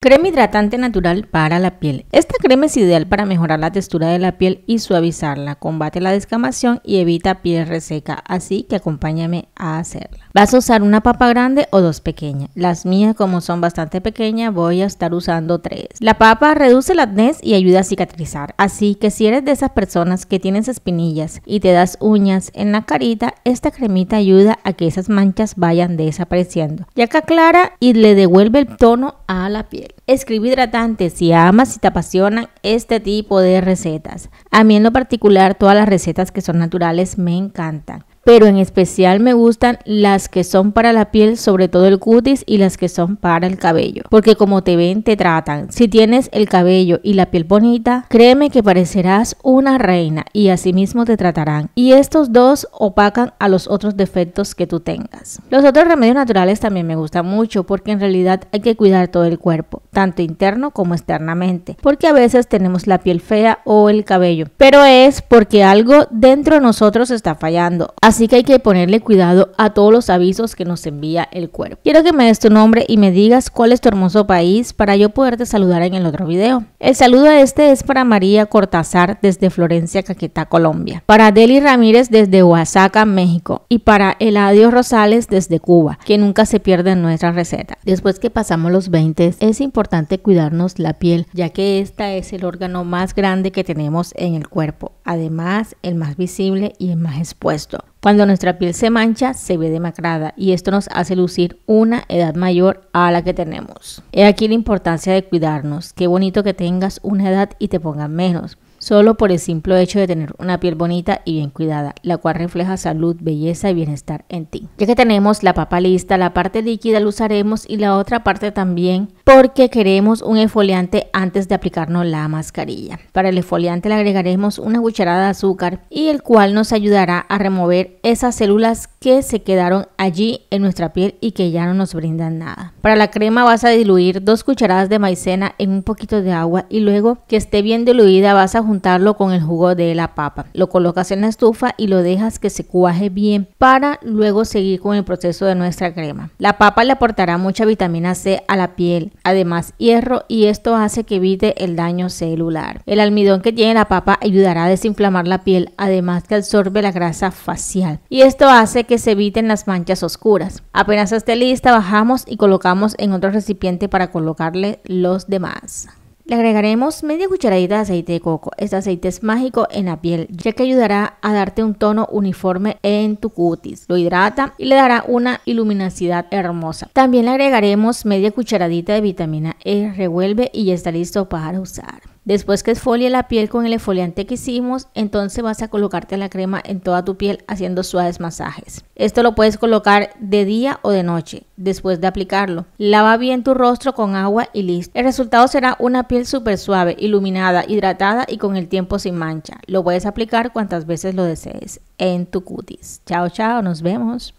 Crema hidratante natural para la piel. Esta crema es ideal para mejorar la textura de la piel y suavizarla, combate la descamación y evita piel reseca, así que acompáñame a hacerla. Vas a usar una papa grande o dos pequeñas. Las mías como son bastante pequeñas voy a estar usando tres. La papa reduce el acné y ayuda a cicatrizar, así que si eres de esas personas que tienes espinillas y te das uñas en la carita, esta cremita ayuda a que esas manchas vayan desapareciendo, ya que aclara y le devuelve el tono a la piel. Escribe hidratante si amas y te apasionan este tipo de recetas. A mí en lo particular todas las recetas que son naturales me encantan pero en especial me gustan las que son para la piel, sobre todo el cutis y las que son para el cabello, porque como te ven te tratan. Si tienes el cabello y la piel bonita, créeme que parecerás una reina y así mismo te tratarán. Y estos dos opacan a los otros defectos que tú tengas. Los otros remedios naturales también me gustan mucho porque en realidad hay que cuidar todo el cuerpo tanto interno como externamente, porque a veces tenemos la piel fea o el cabello, pero es porque algo dentro de nosotros está fallando, así que hay que ponerle cuidado a todos los avisos que nos envía el cuerpo. Quiero que me des tu nombre y me digas cuál es tu hermoso país para yo poderte saludar en el otro video. El saludo este es para María Cortázar desde Florencia, Caquetá, Colombia, para Deli Ramírez desde Oaxaca, México y para Eladio Rosales desde Cuba, que nunca se pierde en nuestra receta. Después que pasamos los 20 es importante importante cuidarnos la piel, ya que esta es el órgano más grande que tenemos en el cuerpo, además el más visible y el más expuesto. Cuando nuestra piel se mancha, se ve demacrada y esto nos hace lucir una edad mayor a la que tenemos. He aquí la importancia de cuidarnos. Qué bonito que tengas una edad y te pongan menos solo por el simple hecho de tener una piel bonita y bien cuidada, la cual refleja salud, belleza y bienestar en ti. Ya que tenemos la papa lista, la parte líquida la usaremos y la otra parte también porque queremos un exfoliante antes de aplicarnos la mascarilla. Para el efoliante le agregaremos una cucharada de azúcar y el cual nos ayudará a remover esas células que se quedaron allí en nuestra piel y que ya no nos brindan nada. Para la crema vas a diluir dos cucharadas de maicena en un poquito de agua y luego que esté bien diluida vas a juntarlo con el jugo de la papa. Lo colocas en la estufa y lo dejas que se cuaje bien para luego seguir con el proceso de nuestra crema. La papa le aportará mucha vitamina C a la piel, además hierro y esto hace que evite el daño celular. El almidón que tiene la papa ayudará a desinflamar la piel, además que absorbe la grasa facial y esto hace que se eviten las manchas oscuras. Apenas esté lista bajamos y colocamos en otro recipiente para colocarle los demás. Le agregaremos media cucharadita de aceite de coco. Este aceite es mágico en la piel, ya que ayudará a darte un tono uniforme en tu cutis. Lo hidrata y le dará una iluminacidad hermosa. También le agregaremos media cucharadita de vitamina E, revuelve y ya está listo para usar. Después que esfolie la piel con el esfoliante que hicimos, entonces vas a colocarte la crema en toda tu piel haciendo suaves masajes. Esto lo puedes colocar de día o de noche, después de aplicarlo. Lava bien tu rostro con agua y listo. El resultado será una piel súper suave, iluminada, hidratada y con el tiempo sin mancha. Lo puedes aplicar cuantas veces lo desees en tu cutis. Chao, chao, nos vemos.